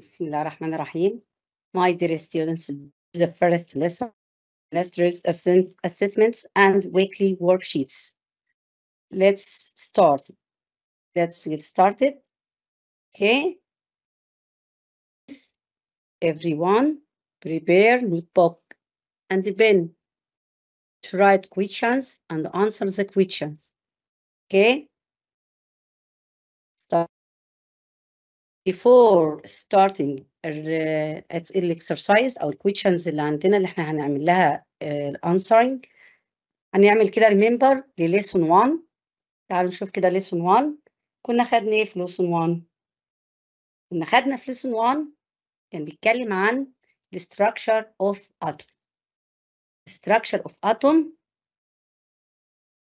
Bismillahirrahmanirrahim. My dear students, the first lesson, Lester's assessments and weekly worksheets. Let's start. Let's get started. Okay. Everyone, prepare notebook and pen to write questions and answer the questions. Okay. before starting الاكسرسايز او questions اللي عندنا اللي احنا هنعمل لها الانسرنج آه، هنعمل كده ريمبر لليسون 1 تعالوا نشوف كده ليسون 1 كنا خدنا ايه في ليسون 1 كنا خدنا في ليسون 1 كان بيتكلم عن the structure of atom the structure of atom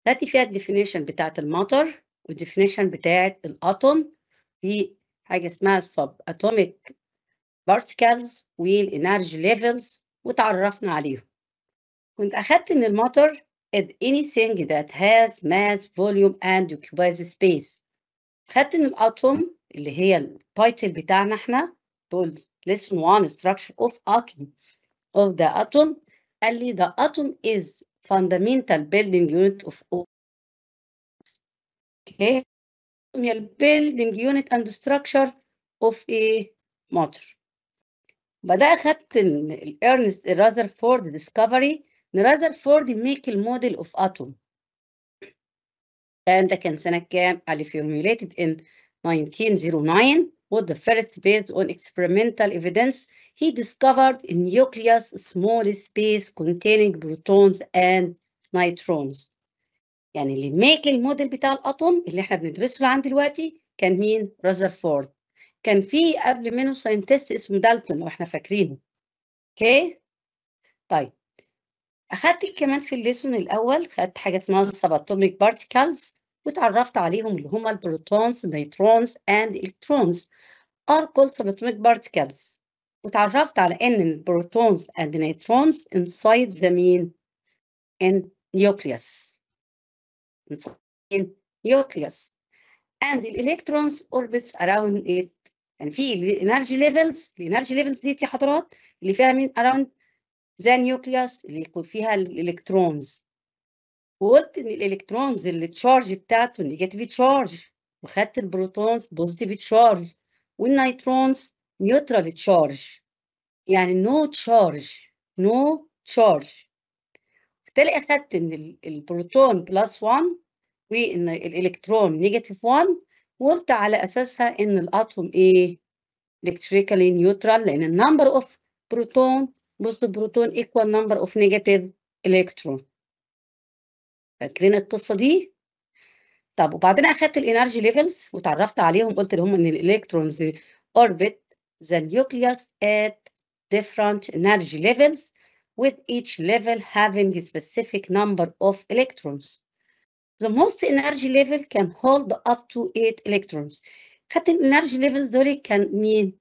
خدت فيها الديفينيشن بتاعت الماتر والديفينيشن بتاعت الاتوم في حاجه اسمها السب اتوميك بارتيكلز والانرجي ليفلز وتعرفنا عليهم كنت اخدت ان الماتر is anything that has mass volume and occupies space خدت ان الاتوم اللي هي التايتل بتاعنا احنا بول lesson one structure of atom of the atom قال لي the atom is fundamental building unit of all. okay building unit and structure of a motor بدأ كابتن إرنست راذرفورد discovery for the make الموديل of atom and ده كان came. كام؟ اللي formulated in 1909 with the first based on experimental evidence he discovered a nucleus small space containing protons and neutrons يعني اللي ميك الموديل بتاع الاتوم اللي احنا بندرسه لعند دلوقتي كان مين رذرفورد كان في قبل منه ساينتست اسمه دالتون لو احنا فاكرينه اوكي طيب اخدت كمان في الليسون الاول خدت حاجه اسمها سباتوميك بارتيكلز واتعرفت عليهم اللي هما البروتونز نيوترونز اند الكترونز ار كول سباتوميك بارتيكلز واتعرفت على ان البروتونز اند نيوترونز انسايد ذا مين ان نيوكليوس nucleus and the electrons orbits around it يعني في levels ليفلز energy levels دي يا حضرات اللي فيها من around the nucleus اللي يكون فيها الالكترونز وقلت ان الالكترونز اللي charge بتاعته نيجاتيف تشارج وخدت البروتونز بوزيتيف تشارج والنيوترونز نيوترال تشارج يعني نو تشارج نو تشارج فبالتالي اخدت ان البروتون بلس 1 وان الالكترون نيجاتيف 1 وقلت على اساسها ان الاتوم ايه الكتريكالي نيوترال لان النمبر اوف بروتون بوست بروتون ايكوال نمبر اوف نيجاتيف الكترون فاكرين القصه دي طب وبعدين اخدت الانرجي ليفلز وتعرفت عليهم قلت لهم ان الالكترونز اوربت ذا نيوكليوس ات different energy levels with each level having a specific number of electrons. The most energy level can hold up to 8 electrons. كابتن energy levels only can mean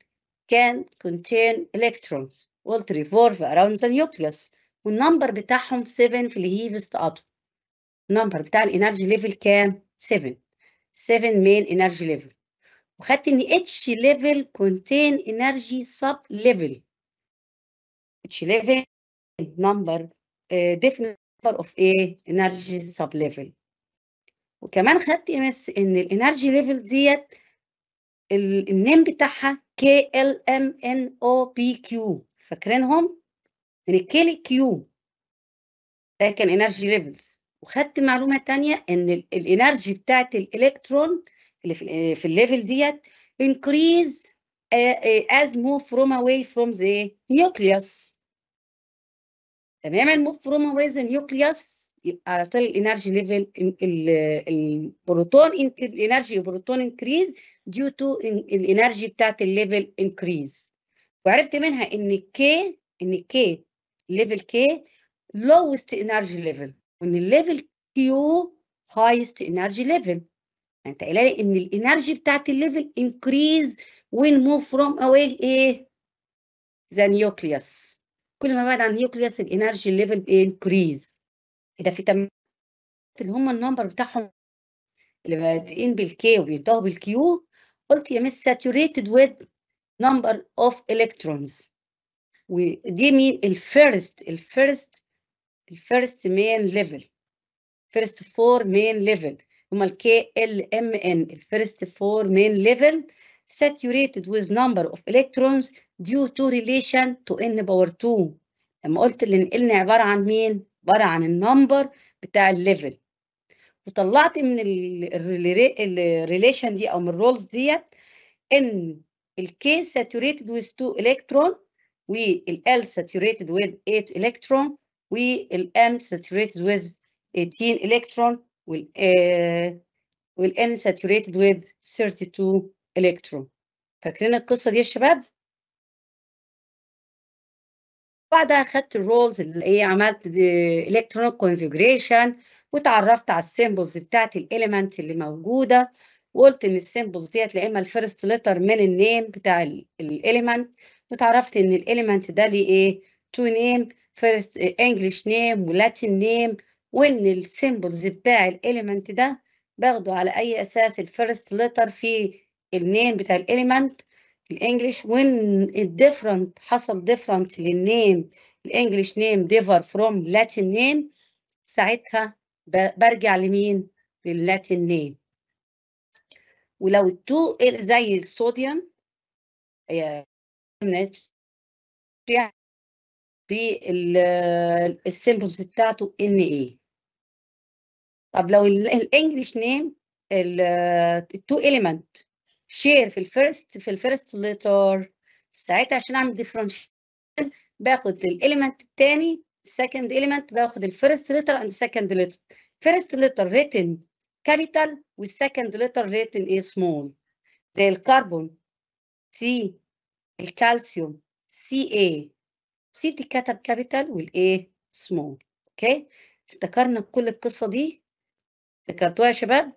can contain electrons will revolve around the nucleus والنمبر بتاعهم 7 في الهيفست اتوم النمبر بتاع الانرجي ليفل كام 7 7 مين انرجي ليفل وخدت ان اتش ليفل كونتين انرجي سب ليفل اتش ليفل number uh, definite number of a energy sub level وكمان خدت امس اس ان الانرجي ليفل ديت النيم بتاعها كي ال ام ان او بي كيو فاكرينهم من الكيلي كيو ده كان انرجي ليفلز وخدت معلومه تانية ان الانرجي بتاعت الالكترون اللي في آه، في الليفل ديت increase آه، as move from away from the nucleus تماما مفرومه ويز نيوكليوس يبقى على طول الانرجي ليفل البروتون الانرجي بروتون انكريز ديو تو الانرجي بتاعت الليفل انكريز وعرفت منها ان كي ان كي ليفل كي لوست انرجي ليفل وان الليفل كيو هايست انرجي ليفل انت قايله لي ان الانرجي بتاعت الليفل انكريز وين موف فروم اواي ايه ذا نيوكليوس كل ما بعد عن نيوكليس الانرجي ليفل انكريز كده في تم اللي هم النمبر بتاعهم اللي بادئين بالكي وبينتهوا بالكيو قلت يا مس ساتوريتد with نمبر اوف الكترونز ودي مين الفيرست الفيرست الفيرست مين ليفل فيرست فور مين ليفل هما الكي ال ام ان الفيرست فور مين ليفل saturated with number of electrons due to relation to n power 2 لما قلت اللي نقلنا عبارة عن مين؟ عبارة عن النمبر بتاع الليفل وطلعت من الريليشن دي أو من الرولز ديت إن K saturated with 2 electron L saturated with 8 electron M saturated with 18 electron N saturated with 32 الكترون فاكرين القصة دي يا شباب؟ بعدها خدت الرولز اللي ايه عملت الكترون كونفيجريشن وتعرفت على السيمبلز بتاعت الاليمنت اللي موجوده وقلت ان السيمبلز ديت يا اما الفيرست ليتر من النيم بتاع الاليمنت وتعرفت ان الاليمنت ده ليه ايه تو نيم فيرست انجلش نيم ولاتين نيم وان السيمبلز بتاع الاليمنت ده باخده على اي اساس الفيرست ليتر في النيم بتاع الاليمنت الانجليش وين الديفرنت حصل ديفرنت للنيم الانجليش نيم ديفر فروم لاتين نيم ساعتها برجع لمين لللاتين نيم ولو التو زي الصوديوم هي بالسيمبلز بتاعته ان اي طب لو الانجليش نيم التو اليمنت شير في الفيرست في الفيرست ليتر ساعتها عشان اعمل ديفرنشيشن باخد الاليمنت الثاني السكند اليمنت باخد الفيرست ليتر اند سكند ليتر فيرست ليتر ريتن كابيتال والسكند ليتر ريتن ايه سمول زي الكربون سي الكالسيوم سي اي سي بتتكتب كابيتال والايه سمول اوكي افتكرنا كل القصه دي افتكرتوها يا شباب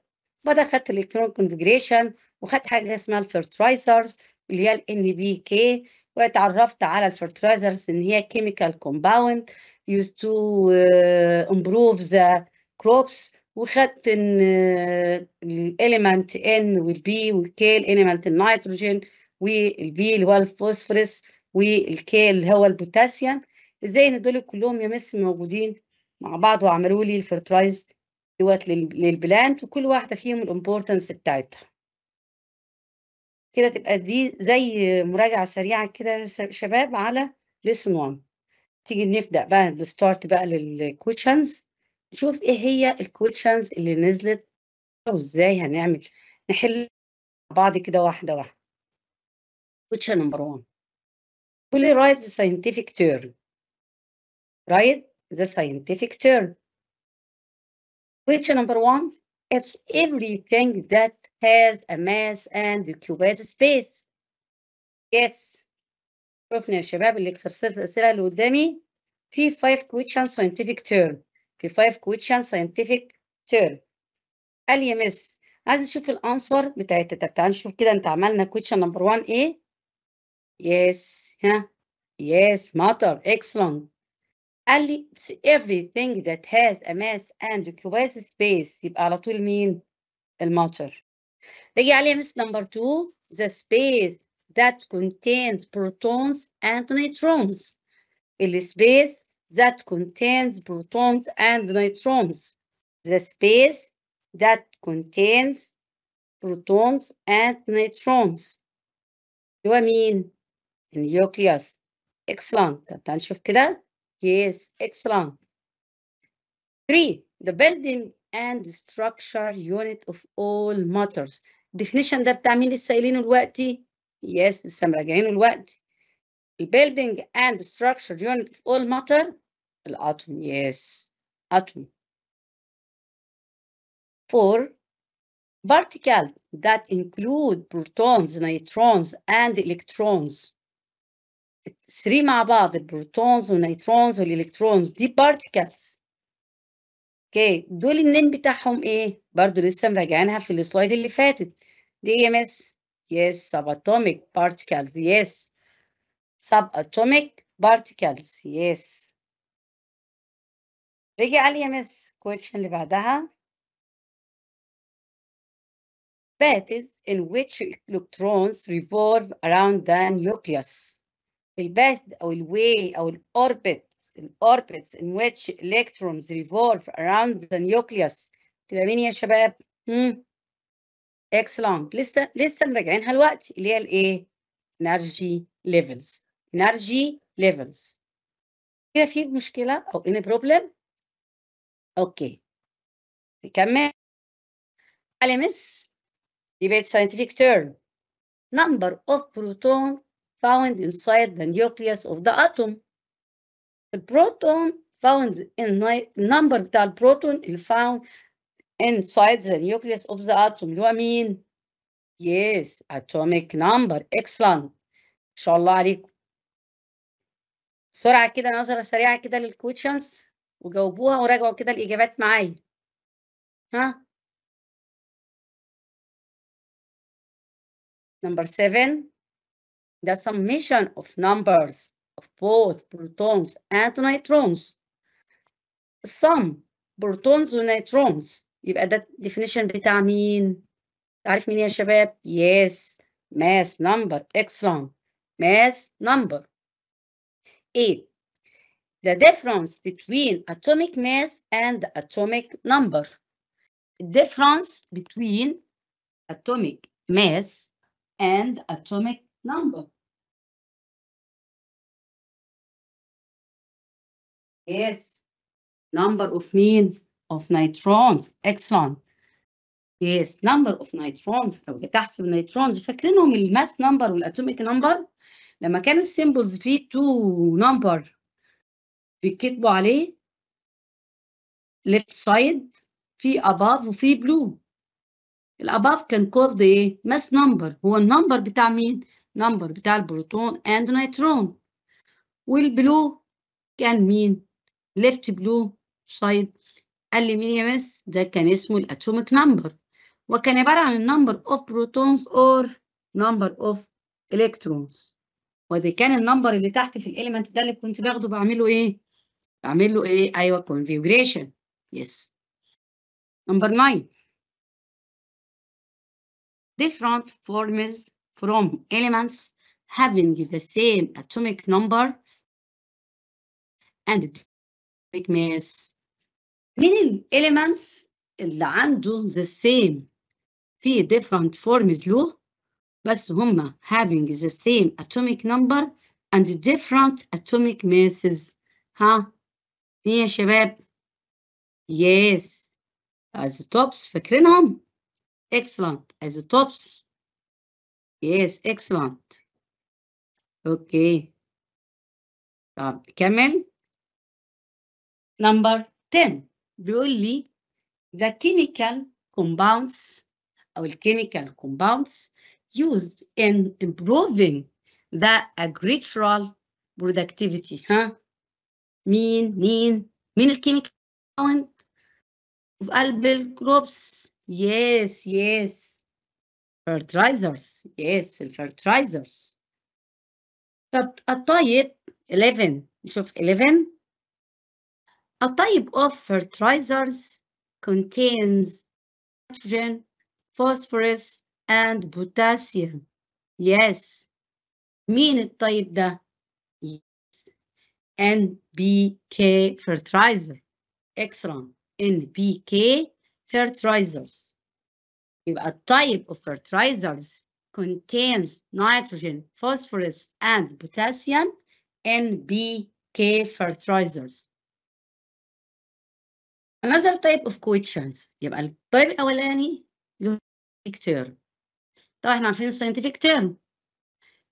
وده خدت الالكترون كونفجريشن وخدت حاجه اسمها الفيرترايزرز اللي هي الان بي كي واتعرفت على الفيرترايزرز ان هي كيميكال كومباوند يوز تو امبروف ذا كروبس وخدت ان الاليمنت ان والبي والكي الاليمنت النيتروجين والبي اللي هو الفوسفورس والكي اللي هو البوتاسيوم ازاي ان دول كلهم يا مس موجودين مع بعض وعملوا لي الفيرترايز دوت للبلانت وكل واحده فيهم الامبورتنس بتاعتها كده تبقى دي زي مراجعة سريعة كده شباب على ليسون 1 تيجي نبدأ بقى نستارت بقى للكويشنز نشوف ايه هي الكويشنز اللي نزلت وازاي هنعمل نحل بعض كده واحدة واحدة question number 1 fully write the scientific term write the scientific term question number 1 it's everything that has a mass and occupies space yes شوفنا يا شباب الأسئلة اللي قدامي في 5 questions scientific term في 5 questions scientific term قال يا مس عايز اشوف الانسر بتاعت تعال نشوف كده انت عملنا question number 1 ايه yes ها yes matter excellent قال لي everything that has a mass and occupies space يبقى على طول مين الماتر The is number two, the space that contains protons and neutrons. A space that contains protons and neutrons. The space that contains protons and neutrons. in مين؟ النيوكليوس. Excellent. هنشوف that. Yes, excellent. 3. The building and structure unit of all matters Definition ده بتاع مين لسه yes, لسه مراجعينه The building and structure unit of all matter الاتوم Yes, اتوم Four particles that include protons, neutrons, and electrons. three مع بعض neutrons and electrons. The particles اوكي دول النين بتاعهم ايه برضو لسه مراجعينها في السلايد اللي فاتت دي اس يس سب yes subatomic particles yes subatomic particles yes رجعي علي ام اس e question اللي بعدها paths in which electrons revolve around the nucleus الباث او الواي او الاوربت in orbits in which electrons revolve around the nucleus تبقى مين يا شباب؟ امم excellent لسه لسه مراجعينها الوقت اللي هي الايه؟ energy levels energy levels كده في مشكلة أو any problem؟ اوكي نكمل elements يبقى scientific term number of proton found inside the nucleus of the atom البروتون found in number بتاع البروتون اللي found inside the nucleus of the atom اللي هو مين؟ yes atomic number excellent ان شاء الله عليكم سرعة كده نظرة سريعة كده للكويشنز وجاوبوها وراجعوا كده الإجابات معايا ها number seven, the summation of numbers of both protons and neutrons. Some protons and يبقى ده الديفينيشن بتاع مين؟ تعرف مين يا شباب؟ number, ماس mass number. 8 The difference between atomic mass and atomic number. Difference between atomic mass and atomic number. Yes. Number of mean of nitrons. Excellent. Yes. Number of nitrons. لو جيت احسب النيترونز فاكرينهم الماس نمبر والاتوميك نمبر لما كان السيمبلز فيه تو نمبر بيتكتبوا عليه ليفت سايد في اباف وفي بلو الاباف كان كولد ايه ماس نمبر هو النمبر بتاع مين نمبر بتاع البروتون اند نيترون والبلو كان مين ليفت بلو سايد قال لي مين يا مس ده كان اسمه الاتوميك نمبر وكان عبارة عن النمبر اوف بروتونز اور نمبر اوف الكترونز وده كان النمبر اللي تحت في الاليمنت ده اللي كنت باخده بعمله ايه بعمل له ايه ايوه كونفيجريشن يس نمبر 9 different forms from elements having the same atomic number and like mass Meaning elements اللي عنده the same في different forms له بس هما having the same atomic number and different atomic masses ها مين يا شباب yes isotopes فاكرينهم excellent isotopes yes excellent okay طب uh, كمل Number 10 بيقول لي the chemical compounds أو الكيميكال compounds used in improving the agricultural productivity ها مين مين مين الكيميكال of في قلب الكروبس yes yes fertilizers yes fertilizers. طب الطيب 11 نشوف 11 a type of fertilizers contains nitrogen, phosphorus, and potassium. Yes. مين type the Yes. N B K fertilizer. Excellent. N B K fertilizers. a type of fertilizers contains nitrogen, phosphorus, and potassium N B K fertilizers. another type of questions يبقى type الاولاني scientific term طبعا احنا عارفين scientific term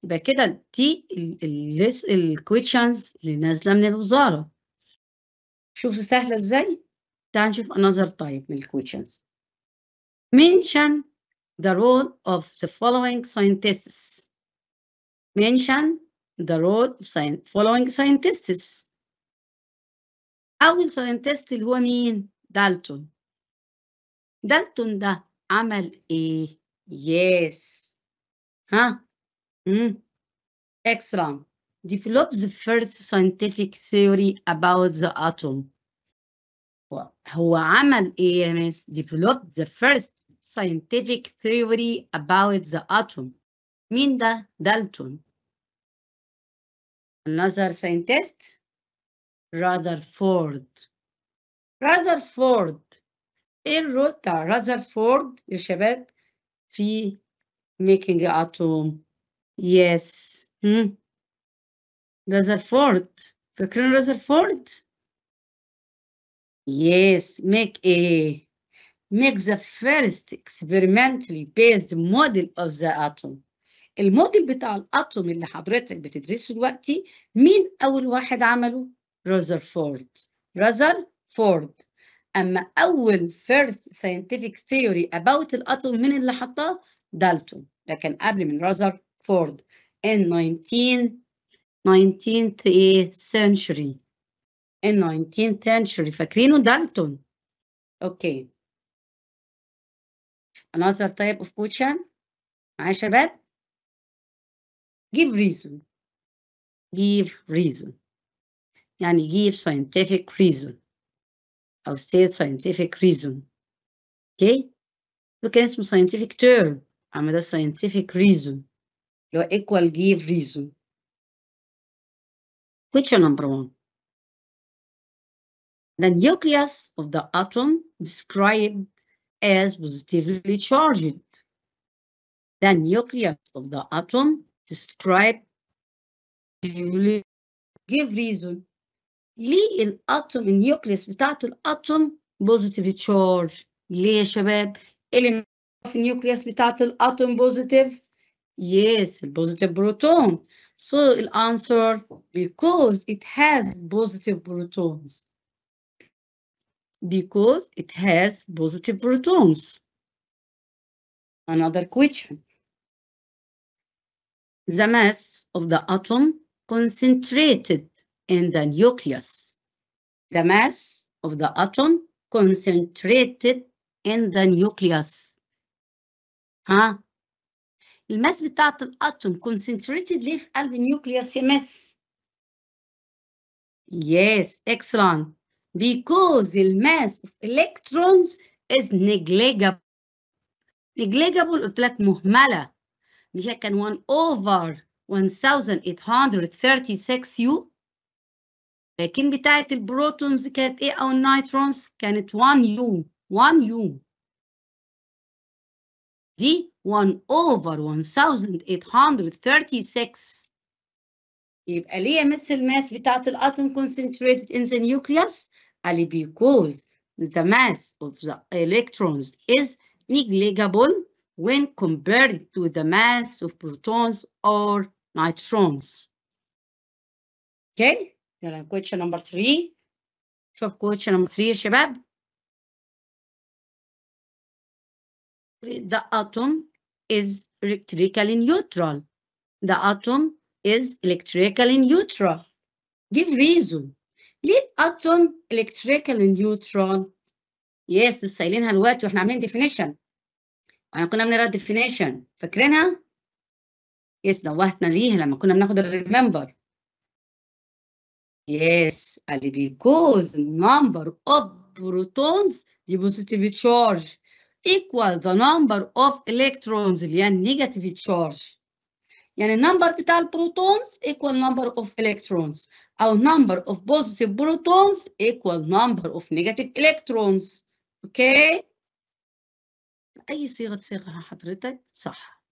يبقى كده دي questions اللي نازله من الوزاره شوفوا سهله ازاي تعال نشوف another type من questions mention the role of the following scientists mention the role of following scientists أول ساينتست اللي هو مين؟ دالتون دالتون ده عمل إيه؟ يس ها؟ امم excellent develops the first scientific theory about the atom هو عمل ايه يا ناس developed the first scientific theory about the atom مين ده دالتون another scientist Rutherford Rutherford ايه الرول بتاع راذرفورد يا شباب في making atom yes يس Rutherford فاكرين Rutherford Yes, make a make the first experimentally based model of the atom. الموديل بتاع الاتوم اللي حضرتك بتدرسه دلوقتي مين اول واحد عمله؟ رذرفورد رذرفورد اما اول first scientific theory about الاتوم من اللي حطاه دالتون ده كان قبل من رذرفورد in 19 19th century in 19th century فاكرينه دالتون اوكي another type of question معايا شباب give reason give reason يعني give scientific reason I'll say scientific reason okay ده كان اسمه scientific term أما ده scientific reason اللي equal give reason which number one the nucleus of the atom described as positively charged. The nucleus of the atom described positively give reason ليه الاتوم النيوكليس بتاعت الاتوم بوزيتيف تشارج ليه يا شباب اللي النيوكليس بتاعت الاتوم بوزيتيف yes البوزيتيف بروتون so answer because it has positive protons because it has positive protons another question the mass of the atom concentrated in the nucleus. The mass of the atom concentrated in the nucleus. ها الماس بتاعت الاتوم concentrated ليه في قلب النيوكليوس يا ماس؟ Yes, excellent. Because the mass of electrons is negligible. Negligible قلت لك مهملة. مش كان 1 over 1836 U لكن بتاعة البروتونز كانت ايه او النيترونز كانت 1 يو 1 يو دي 1 over 1836 if يبقى ليه يمس الماس بتاعة الاتوم concentrated in the nucleus قال because the mass of the electrons is negligible when compared to the mass of protons or neutrons. Okay? يلا كويتشن نمبر 3 شوف كويتشن نمبر 3 يا شباب the atom is electrically neutral the atom is electrically neutral give reason ليه atom electrically neutral yes سائلينها الوقت دلوقتي واحنا عاملين definition احنا كنا بنقرا definition فاكرينها يس yes, نوهتنا ليها لما كنا بناخد remember. Yes, Ali, because number of protons, the positive charge, equal the number of electrons with negative charge. the number of protons equal number of electrons Our number of positive protons equal number of negative electrons. اوكي؟ okay. أي صيغة صيغها حضرتك؟ صح.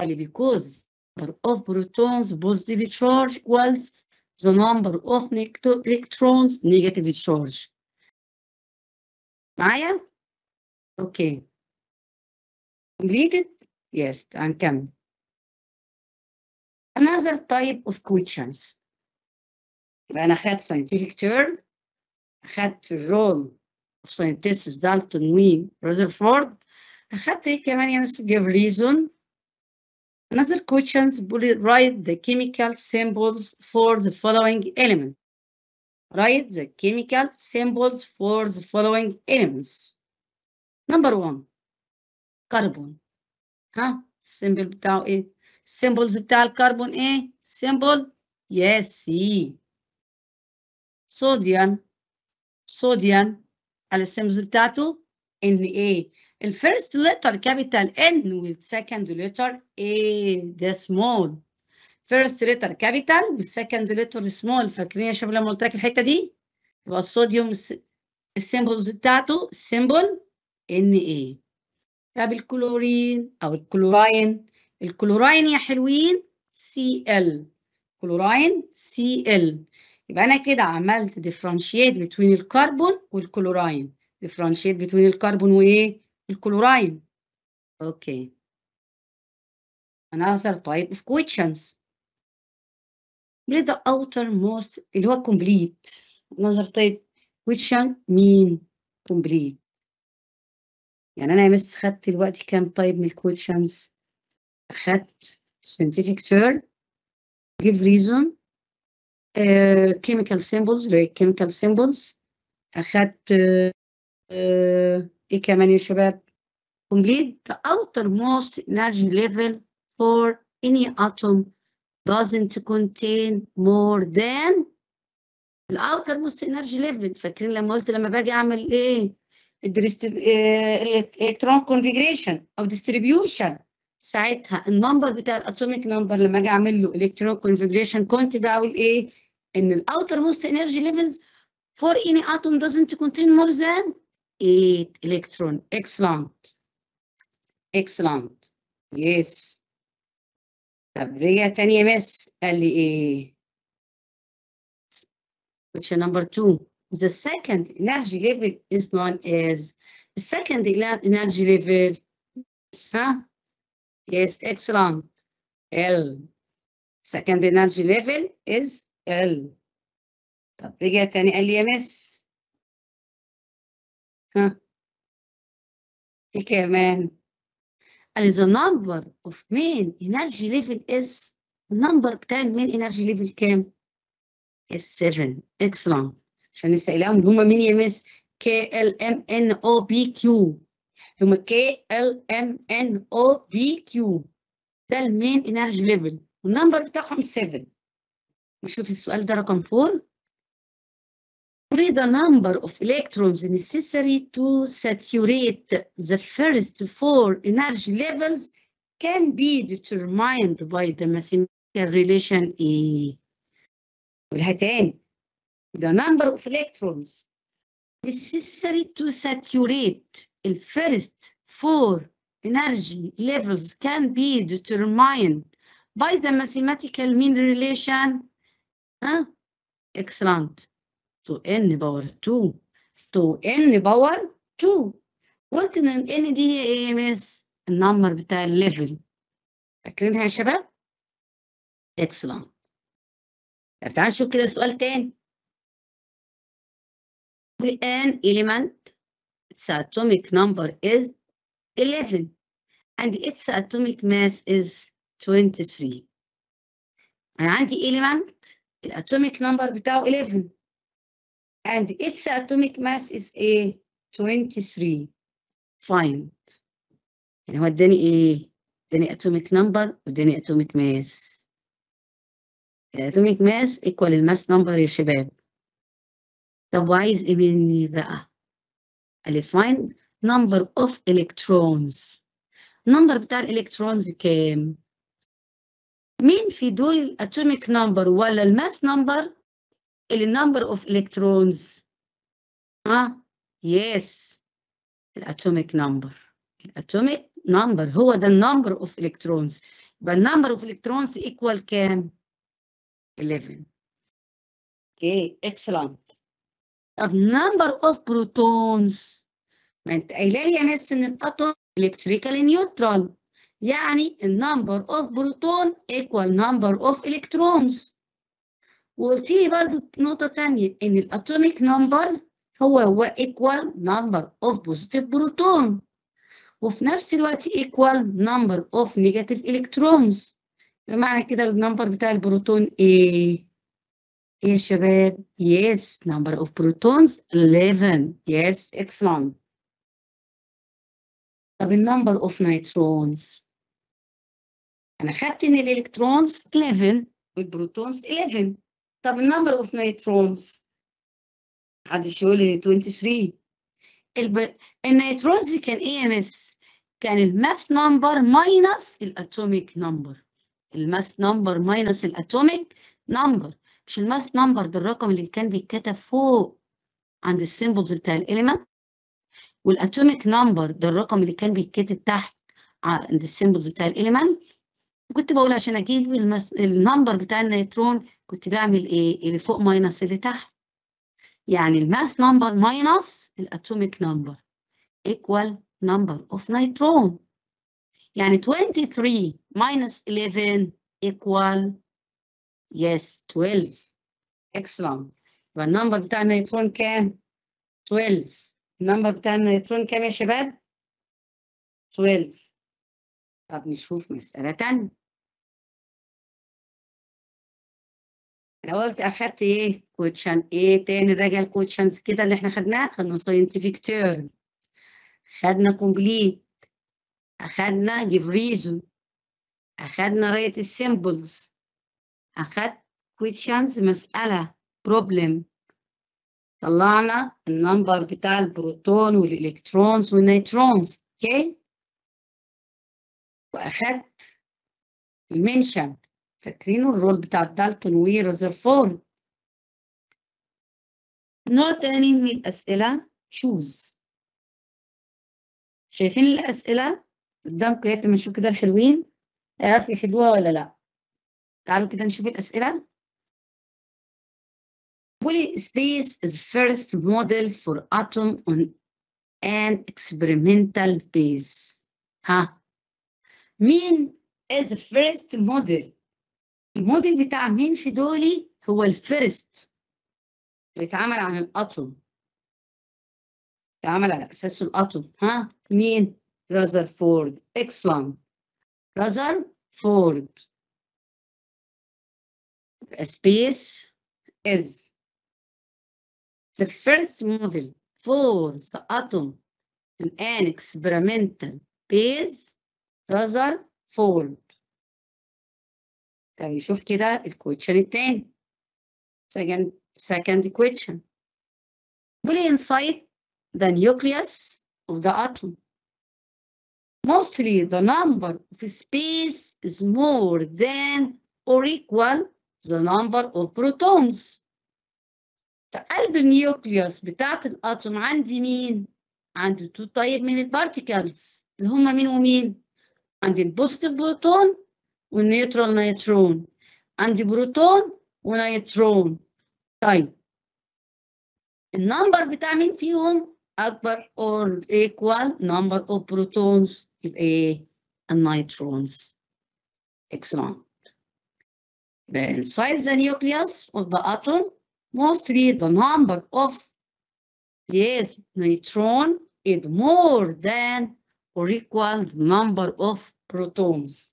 only because number of protons positive charge equals the number of electrons negative charge. Maya? Okay. Completed? Yes, i can. Another type of questions. When I had scientific term، had to of scientists Dalton, و Rutherford. I had to give reason Another question will write the chemical symbols for the following elements. Write the chemical symbols for the following elements. Number one, كربون. symbol. السيمبل بتاعه ايه؟ السيمبلز بتاع الكربون ايه؟ سيمبل Sodium. Sodium. صوديوم صوديوم the بتاعته ان ايه الفيرست letter كابيتال N والسكند letter A ده سمول فيرست capital كابيتال والسكند letter سمول فاكرين يا شباب لما قلت لك الحته دي يبقى الصوديوم السيمبلز بتاعته سيمبل ان اي طب الكلورين او الكلوراين الكلوراين يا حلوين سي ال كلوراين سي ال يبقى انا كده عملت ديفرنشيت بين الكربون والكلوراين ديفرنشيت بين الكربون وايه الكلوراين اوكي another type of questions the outermost اللي هو complete another type question mean complete يعني انا بس مس خدت دلوقتي كام تايب من questions خدت scientific term give reason uh, chemical symbols chemical symbols أخدت uh, uh, ايه كمان يا شباب complete the outermost energy level for any atom doesn't contain more than the outermost energy level فاكرين لما قلت لما باجي اعمل ايه الالكترون آه، كونفيجريشن او ديستريبيوشن ساعتها النمبر بتاع الاتوميك نمبر لما اجي اعمل له الكترون كونفيجريشن كنت بقول ايه ان موست انرجي ليفلز for any atom doesn't contain more than 8 electron. Excellent. Excellent. Yes. طب رجع تاني مس قال لي ايه؟ Question number two. The second energy level is known as the second energy level. Huh? Yes, excellent. L. Second energy level is L. طب رجع تاني قال لي مس ها ايه كمان قال the number of main energy level is number بتاع main انرجي ليفل كام؟ اس 7 اكسلنت عشان لسه قايلاهم هم مين يا مس؟ كي ال ام ان او بي كيو هم كي ال ام ان او بي كيو ده المين انرجي ليفل والنمبر بتاعهم 7 نشوف السؤال ده رقم 4 read the number of electrons necessary to saturate the first four energy levels can be determined by the mathematical relation E. The number of electrons necessary to saturate the first four energy levels can be determined by the mathematical mean relation. Huh? Excellent. تو ان باور 2 تو ان باور 2 قلت ان ان دي هي ايه يا مس النمبر بتاع الليفل فاكرينها يا شباب اكسلنت طب تعالى نشوف كده سؤال تاني ان element its atomic number is 11 and its atomic mass is 23 انا عندي element الاتوميك نمبر بتاعه 11 and its atomic mass is a 23 find يعني هو اداني ايه اداني atomic number واداني atomic mass يعني atomic mass equal الماس number يا شباب طب وعايز ايه مني بقى قال find number of electrons number بتاع الالكترونز كام مين في دول اتوميك نمبر ولا الماس نمبر number of electrons huh? yes atomic number atomic number Who are the number of electrons The number of electrons equal can 11 okay excellent The number of protons ما انت قايله لي atom مس ان الاتوم electrically neutral يعني number of بروتون equal number of electrons وقلت لي برضو نقطة تانية إن الأتوميك نمبر هو هو equal number of positive بروتون وفي نفس الوقت equal number of negative electrons بمعنى كده النمبر بتاع البروتون إيه؟ إيه يا شباب؟ yes number of protons 11 yes excellent طب النمبر اوف نيترونز انا خدت ان الالكترونز 11 والبروتونز 11 طب number of neutrons حد يقول لي 23 النيترونز كان ايه يا مس كان الماس نمبر ماينس الاتوميك نمبر الماس نمبر ماينس الاتوميك نمبر مش الماس نمبر ده الرقم اللي كان بيتكتب فوق عند السيمبلز بتاع الاليمنت والاتوميك نمبر ده الرقم اللي كان بيتكتب تحت عند السيمبلز بتاع الاليمنت كنت بقول عشان اجيب المس... النمبر بتاع النيترون كنت بعمل ايه اللي فوق ماينس اللي تحت يعني الماس نمبر ماينس الاتوميك نمبر equal number of نيترون يعني 23 minus 11 equal yes 12 اكسلنت يبقى النمبر بتاع النيترون كام 12 النمبر بتاع النيترون كام يا شباب 12 طب نشوف مسألة تانية أنا قلت أخدت إيه كوتشن إيه تاني راجع الكوتشنز كده اللي إحنا خدناه خدنا scientific term خدنا complete أخدنا give reason أخدنا رايت السيمبلز أخدت كوتشنز مسألة problem طلعنا النمبر بتاع البروتون والإلكترونز والنيترونز أوكي okay? واخدت المنشن فاكرينه الرول بتاع دالتون ورذرفورد نوع تاني من الاسئله تشوز شايفين الاسئله قدامكم يا تمشوا كده الحلوين يعرفوا يحلوها ولا لا تعالوا كده نشوف الاسئله بولي space is first model for atom on an experimental base. ها مين از فيرست موديل الموديل بتاع مين في دولي هو الفيرست اللي اتعمل عن الاتوم اتعمل على اساس الاتوم ها مين رازرفورد اكسلان رازرفورد space is the first model for the atom in an experimental base another fold طيب شوف كده الكويتشن التاني second second question fully inside the nucleus of the atom mostly the number of space is more than or equal the number of protons فقلب النيوكليوس بتاعت الاتوم عندي مين؟ عنده تو طيب من البارتيكلز اللي هما مين ومين؟ عندي البوزيتيف بروتون والنيوترال نيترون عندي بروتون ونيترون طيب النمبر بتاع مين فيهم اكبر اور ايكوال نمبر اوف بروتونز يبقى ايه النيترونز اكسلنت يبقى inside ذا نيوكليوس اوف ذا اتوم mostly the number of yes neutron is more than or equal number of protons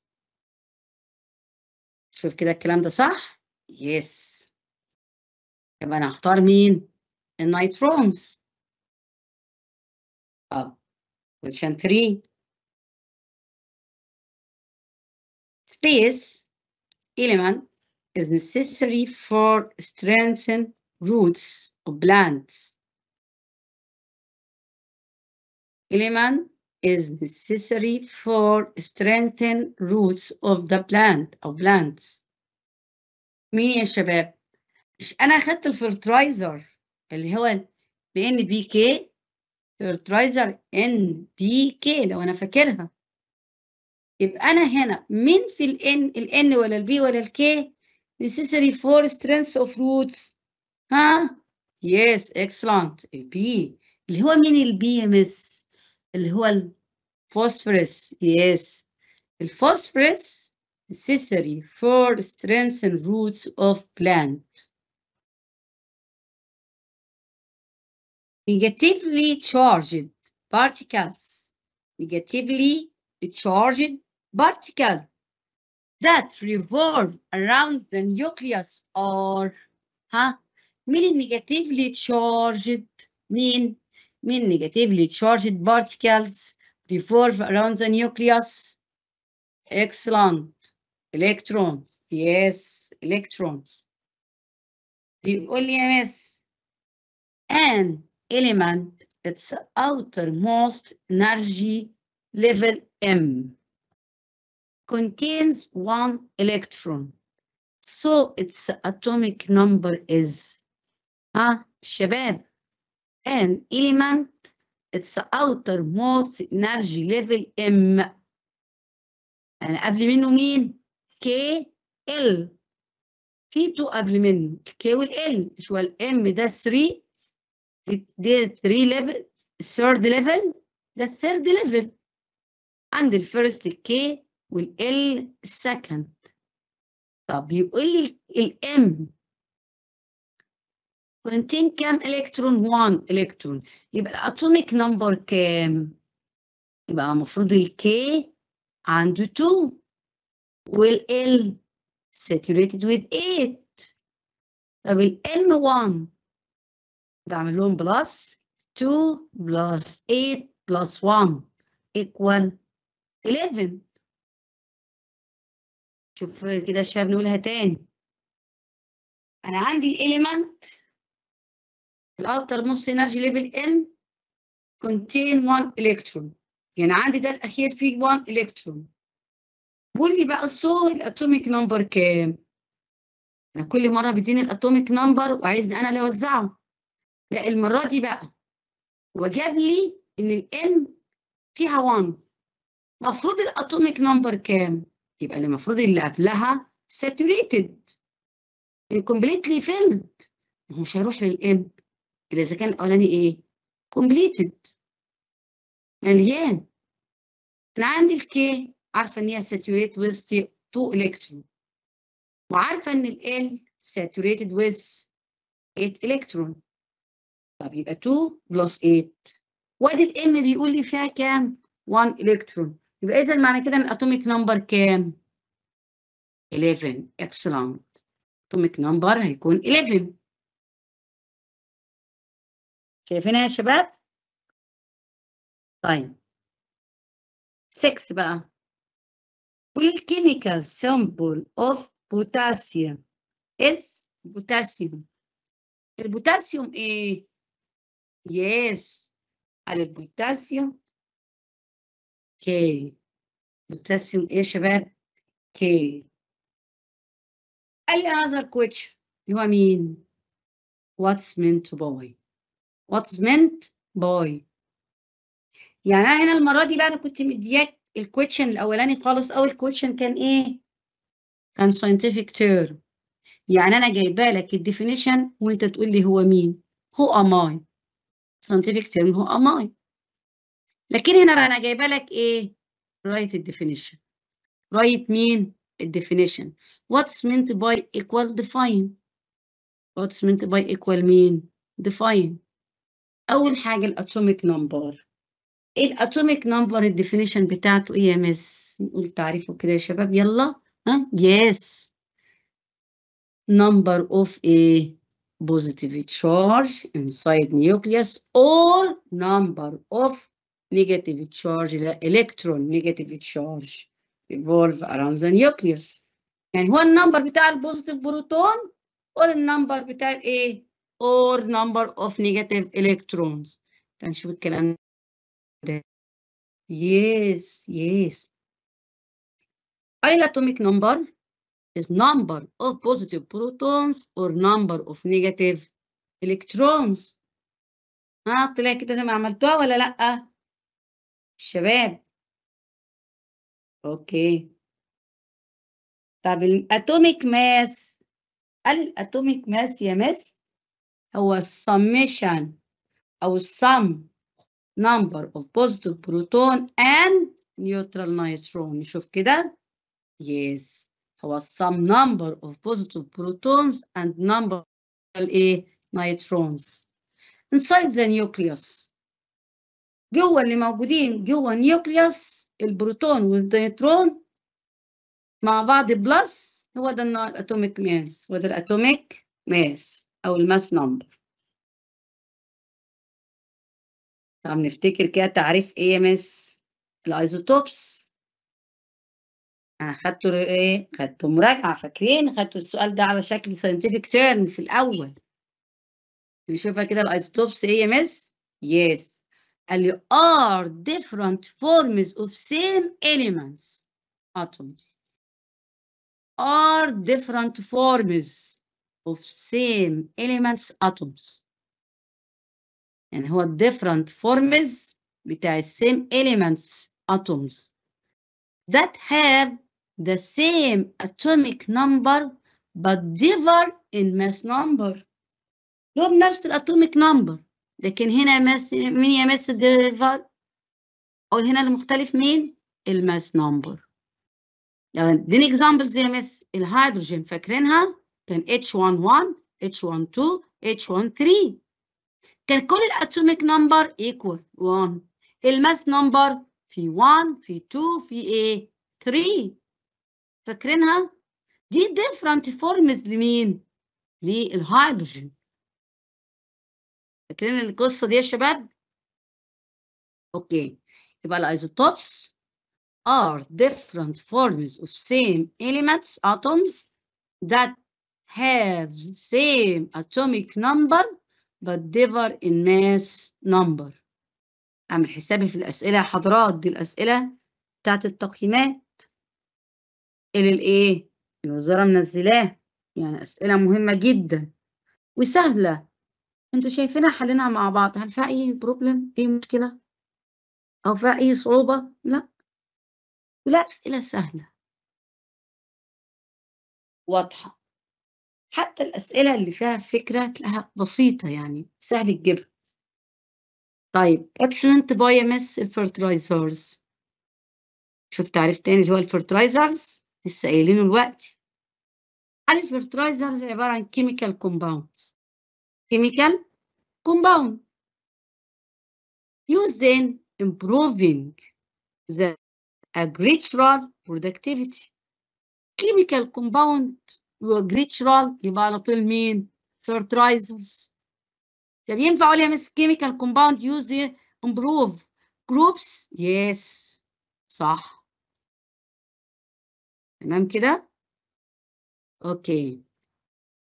شوف كده الكلام ده صح yes يبقى انا هختار مين النيترونز طب question 3 space element is necessary for strengthening roots of plants element is necessary for strengthen roots of the plant or plants مين يا شباب؟ مش أنا أخدت الفرترايزر اللي هو ب ان فرترايزر NPK لو أنا فاكرها يبقى أنا هنا مين في ال N ال N ولا ال B ولا ال K necessary for strength of roots ها؟ Yes excellent ال B اللي هو مين ال B يا مس؟ اللي هو الفوسفورس yes الفوسفورس necessary for strength and roots of plant negatively charged particles negatively charged particles that revolve around the nucleus or huh, meaning negatively charged mean mean negatively charged particles revolve around the nucleus. Excellent. Electrons. Yes, electrons. The لي MS element its outermost energy level M contains one electron. So its atomic number is ها huh? شباب an element its outermost energy level M أنا قبل منه مين؟ K L في تو قبل منه وال L. شو ال M ده 3 ده 3 ليفل الثيرد ليفل ده الثيرد ليفل عند الفيرست وال L السكند طب يقول لي M كونتين كام الكترون 1 الكترون يبقى الاتوميك نمبر كام يبقى المفروض الكي عنده 2 والال saturated with 8 طب الام 1 بعمل لهم بلس 2 بلس 8 بلس 1 يكوال 11 شوف كده الشباب نقولها تاني انا عندي الاليمنت موست انرجي ليفل ان كونتين 1 الكترون يعني عندي ده الاخير فيه 1 الكترون قول لي بقى الصور الاتوميك نمبر كام انا كل مره بيديني الاتوميك نمبر وعايزني انا اللي اوزعه لا المره دي بقى هو جاب لي ان الام فيها 1 المفروض الاتوميك نمبر كام يبقى المفروض اللي قبلها ساتوريتد الكومبليتلي فيلد ما هو مش هيروح للام يبقى اذا كان الاولاني ايه كومبليتد مليان انا عندي الكي عارفه ان هي ساتوريت ويز 2 الكترون وعارفه ان ال ساتوريتد ويز 8 الكترون طب يبقى 2 بلس 8 وادي الام بيقول لي فيها كام 1 الكترون يبقى اذا معنى كده ان الاتوميك نمبر كام 11 اكسلنت اتوميك نمبر هيكون 11 شايفينها يا شباب طيب 6 بقى Will sample of potassium is potassium البوتاسيوم ايه يس على البوتاسيوم كي بوتاسيوم ايه يا شباب كي اي اذر كويتش هو مين واتس مين تو باي What's meant by يعني انا هنا المره دي بقى انا كنت مدياك الكويتشن الاولاني خالص اول كويتشن كان ايه كان scientific term يعني انا جايبه لك الديفينيشن وانت تقول لي هو مين Who am I؟ scientific term هو am I؟ لكن هنا بقى انا جايبه لك ايه write definition write مين الديفينيشن what's meant by equal define what's meant by equal مين define أول حاجة الأتوميك نمبر إيه الأتوميك نمبر الديفينيشن بتاعته إيه يا مس؟ نقول تعريفه كده يا شباب يلا ها يس number of إيه؟ positive charge inside nucleus or number of negative charge electron negative charge revolve around the nucleus يعني هو النمبر بتاع البوزيتيف بروتون or النمبر بتاع الايه or number of negative electrons. نشوف we can Yes, yes. Atomic number is number of positive protons or number of negative electrons. ها ah, طلع كده زي ما عملتوها ولا لأ؟ الشباب. اوكي. طب الاتوميك ماس الاتوميك ماس يا هو summation أو sum number of positive proton and neutral neutron نشوف كده yes هو sum number of positive protons and number الايه neutrons inside the nucleus جوه اللي موجودين جوه النيوكليوس البروتون والنيترون مع بعض بلس هو ده الاتوميك ماس وده الاتوميك ماس أو الماس نمبر طب نفتكر كده تعريف ايه يا مس الايزوتوبس انا خدته ايه خدته مراجعه فاكرين خدت السؤال ده على شكل scientific تيرم في الاول نشوفها كده الايزوتوبس ايه يا مس يس قال لي are different forms of same elements atoms are different forms of same elements atoms يعني هو different forms بتاع same elements atoms that have the same atomic number but differ in mass number لهم نفس الاتوميك نمبر لكن هنا ماس مين يمس differ او هنا المختلف مين الماس نمبر يعني اديني اكزامبل زي مس الهيدروجين فاكرينها كان H11 H12 H13 كان كل الاتوميك نمبر ايكوال 1 الماس نمبر في 1 في 2 في ايه 3 فاكرينها دي ديفرنت فورمز لمين للهيدروجين فاكرين القصه دي يا شباب اوكي يبقى الايزوتوبس are different forms of same elements atoms that have same atomic number but differ in mass number أعمل حسابي في الأسئلة يا حضرات دي الأسئلة بتاعت التقييمات اللي الإيه الوزارة منزلاه يعني أسئلة مهمة جدا وسهلة انتوا شايفينها حلينها مع بعض هل فيها أي بروبلم أي مشكلة أو فيها أي صعوبة لا ولا أسئلة سهلة واضحة حتى الأسئلة اللي فيها فكرة تلاقيها بسيطة يعني سهل تجيبها طيب excellent biomass fertilizers شفت تعريف تاني اللي هو الفرتلايزرز لسه قايلينه دلوقتي الفرتلايزرز عبارة عن chemical compounds chemical compound used in improving the agricultural productivity chemical compound وجريتشرال يبقى على طول مين فيرترايزرز طب ينفع اقول يا مس كيميكال كومباوند يوز امبروف جروبس يس صح تمام كده اوكي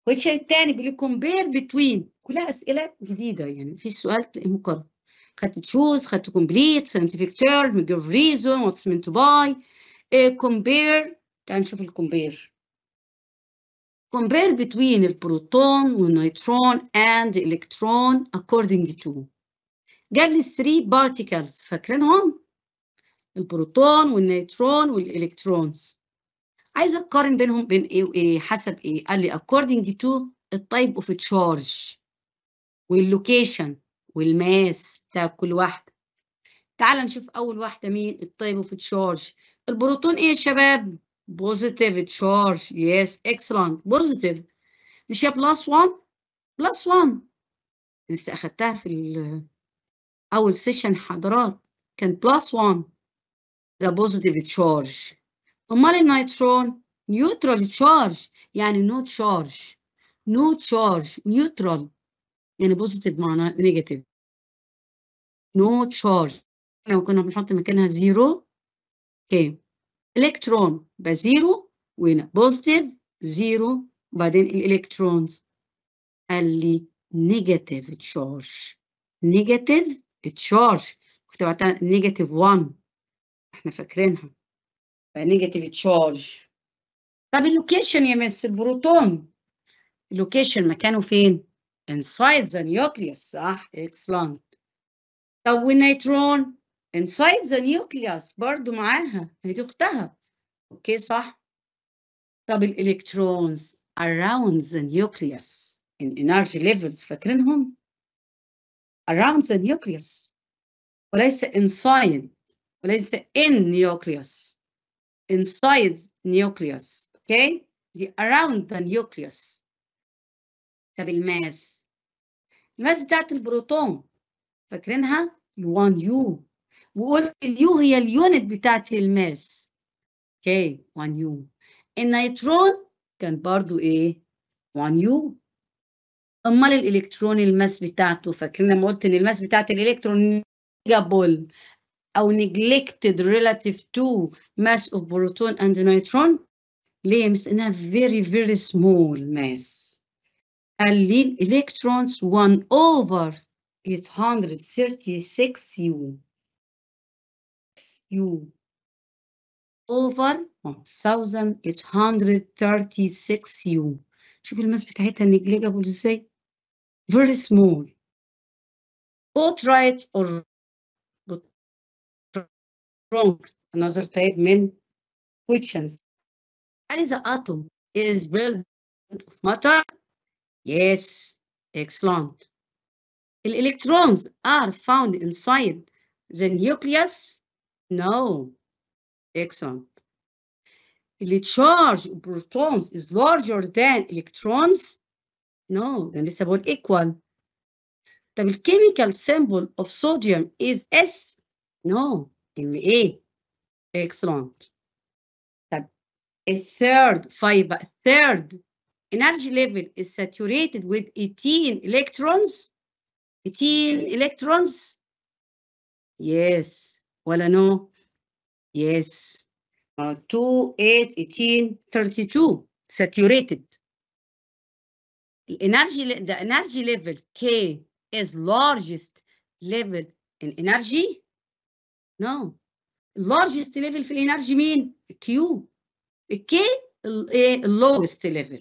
وش التاني بيقول كومبير بتوين كلها اسئله جديده يعني في سؤال مكرر خدت تشوز خدت كومبليت ساينتفك تيرم جيف ريزون واتس مين تو باي كومبير تعال نشوف الكومبير compare between البروتون والنيترون and electron according to قال لي 3 particles فاكرينهم البروتون والنيترون والالكترونز عايز اقارن بينهم بين ايه وايه حسب ايه قال لي according to التايب اوف تشارج واللوكيشن والماس بتاع كل واحده تعال نشوف اول واحده مين الـ type of charge. البروتون ايه يا شباب Positive charge. Yes, excellent. Positive. مش هي بلس 1 بلس 1 لسه أخدتها في أول سيشن حضرات كان بلس 1 ده positive charge. أمال النيترون نيوترال تشارج يعني نو تشارج نو تشارج نيوترال يعني بوزيتيف معنى نيجاتيف نو تشارج لو كنا بنحط مكانها زيرو اوكي الكترون بزيرو وهنا بوزيتيف زيرو وبعدين الالكترونز قال لي نيجاتيف تشارج نيجاتيف تشارج كنت بعتها نيجاتيف 1 احنا فاكرينها نيجاتيف تشارج طب اللوكيشن يا مس البروتون اللوكيشن مكانه فين؟ inside the nucleus صح؟ excellent طب والنيترون inside the nucleus برضو معاها هي دي اختها اوكي صح طب الالكترونز around the nucleus in energy levels فاكرينهم around the nucleus وليس inside وليس in nucleus inside nucleus اوكي دي around the nucleus طب الماس الماس بتاعت البروتون فاكرينها 1 u وقلت اليو هي اليونت بتاعت الماس كي 1 يو النيترون كان برضو ايه 1 يو امال الالكترون الماس بتاعته فاكرين لما قلت ان الماس بتاعت الالكترون نيجابل او نيجليكتد ريلاتيف تو ماس اوف بروتون اند نيترون ليه مس انها فيري فيري سمول ماس قال لي الالكترونز 1 اوفر 836 يو You over 1836 U. شوف الماس بتاعتها to say very small both right or wrong another type من questions هل the atom is built of matter yes excellent electrons are found inside the nucleus no. Excellent. The charge of protons is larger than electrons? No, then it's about equal. The chemical symbol of sodium is S? No, Na. Excellent. A third fiber, third energy level is saturated with 18 electrons. 18 electrons? Yes. ولا know. Yes. Uh, 2, 8, 18, 32 saturated. The energy, the energy level K is largest level in energy? No. Largest level في energy mean Q. K uh, lowest level.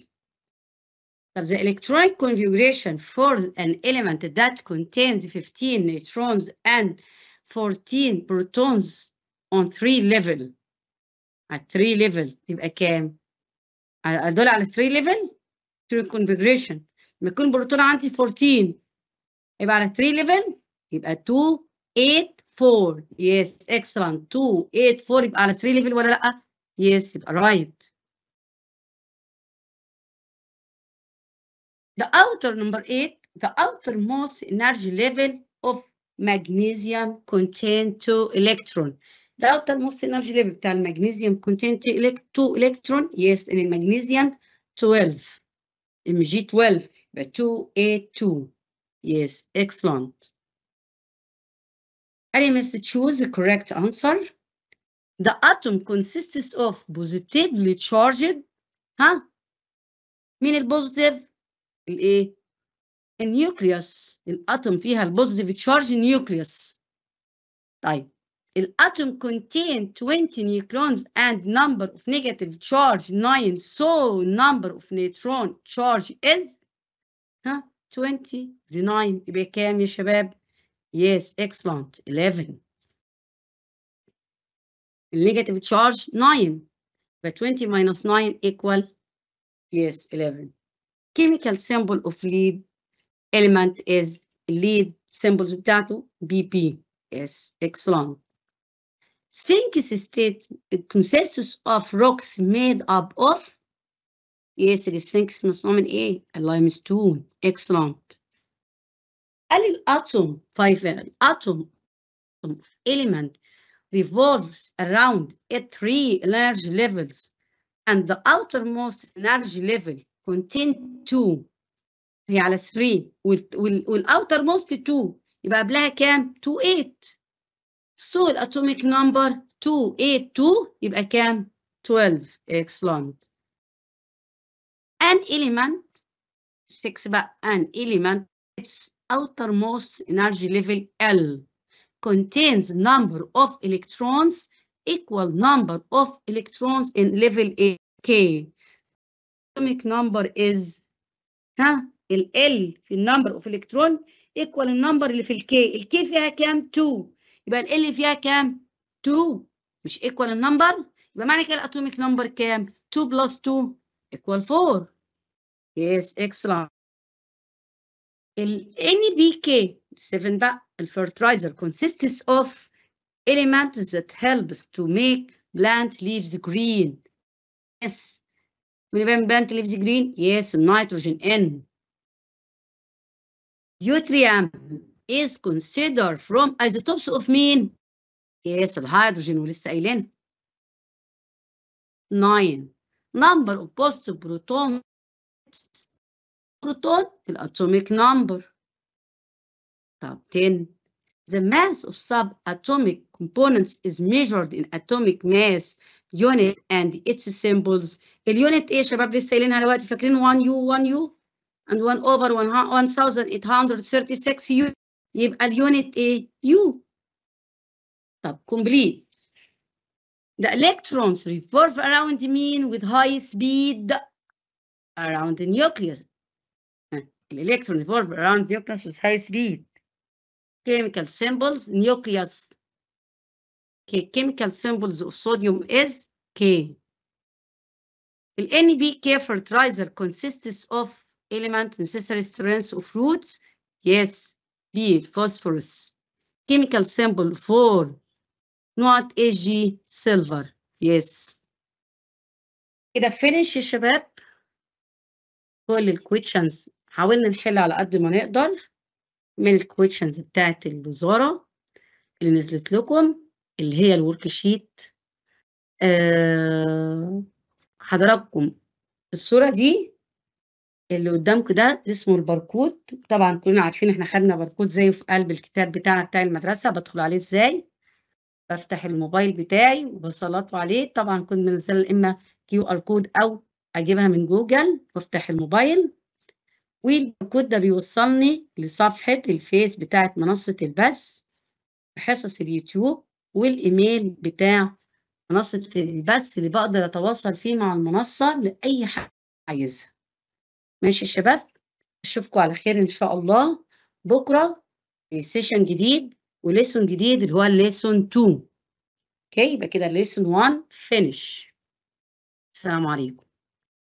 the electronic configuration for an element that contains 15 neutrons and 14 protons on 3 level على 3 level يبقى كام؟ دول على 3 level 3 configuration لما يكون بروتون عندي 14 يبقى على 3 level يبقى 2 8 4 yes. excellent 2 8 4 يبقى على 3 level ولا لا؟ yes. يبقى right The outer number 8 the outermost energy level of magnesium contains 2 electron The outermost energy level tell magnesium contain 2 electron yes in magnesium, 12 mg 12 but 2a2 yes excellent elements choose the correct answer the atom consists of positively charged ها huh? مين البوزيتيف النيوكليوس الاتوم فيها البوزيتيف تشارج نيوكليوس طيب الاتوم contain 20 neutrons and number of negative charge 9 so number of neutron charge is ها 20 The 9 يبقى كام يا شباب yes excellent 11 negative charge 9 يبقى 20 minus 9 equal yes 11 chemical symbol of lead element is lead symbol بتاعته BP is excellent. Sphinx state consists of rocks made up of yes السفنكس مصنوع من ايه؟ اللايمستون excellent. atom الاتوم فايفر atom element revolves around at three large levels and the outermost energy level contains two هي على 3 والاوتر موست 2 يبقى قبلها كام 28 سو الاتوميك نمبر 282 يبقى كام 12 excellent an element 6 بقى an element its outermost energy level L contains number of electrons equal number of electrons in level A K atomic number is ها ال L في النمبر اوف الكترون ايكوال النمبر اللي في الكي الكي فيها كام 2 يبقى ال L فيها كام 2 مش ايكوال النمبر يبقى معنى كده الاتوميك نمبر كام 2 بلس 2 ايكوال 4 يس اكسلنت ال NBK 7 بقى الفيرترايزر consists of elements that helps to make plant leaves green yes من بين plant leaves green yes النيتروجين N Yttrium is considered from isotopes of mean. yes hydrogen ولسه قايلين 9 number of positive proton proton atomic number طب 10 the mass of subatomic components is measured in atomic mass unit and its symbols The unit is, شباب لسه قايلينها 1 u 1 u and 1 over 1836 يو يبقى اليونت eh, complete the electrons revolve around the mean with high speed around the nucleus The electron revolve around the nucleus with high speed chemical symbols nucleus okay, chemical symbols of sodium is K. The NBK fertilizer consists of element necessary strength of roots yes B phosphorus chemical symbol for not AG silver yes كده فينش يا شباب كل الكويتشنز حاولنا نحل على قد ما نقدر من الكويتشنز بتاعت الوزارة اللي نزلت لكم اللي هي الورك شيت أه حضراتكم الصورة دي اللي قدامك ده اسمه الباركود طبعا كلنا عارفين احنا خدنا باركود زيه في قلب الكتاب بتاعنا بتاع المدرسة بدخل عليه ازاي بفتح الموبايل بتاعي وبسلطه عليه طبعا كنت بنزل اما كيو ار كود او اجيبها من جوجل وافتح الموبايل والباركود ده بيوصلني لصفحة الفيس بتاعت منصة البث حصص اليوتيوب والايميل بتاع منصة البث اللي بقدر اتواصل فيه مع المنصة لأي حد عايزها ماشي يا شباب اشوفكم على خير ان شاء الله بكره في سيشن جديد وليسون جديد اللي هو ليسون 2 اوكي يبقى كده ليسون 1 فينيش السلام عليكم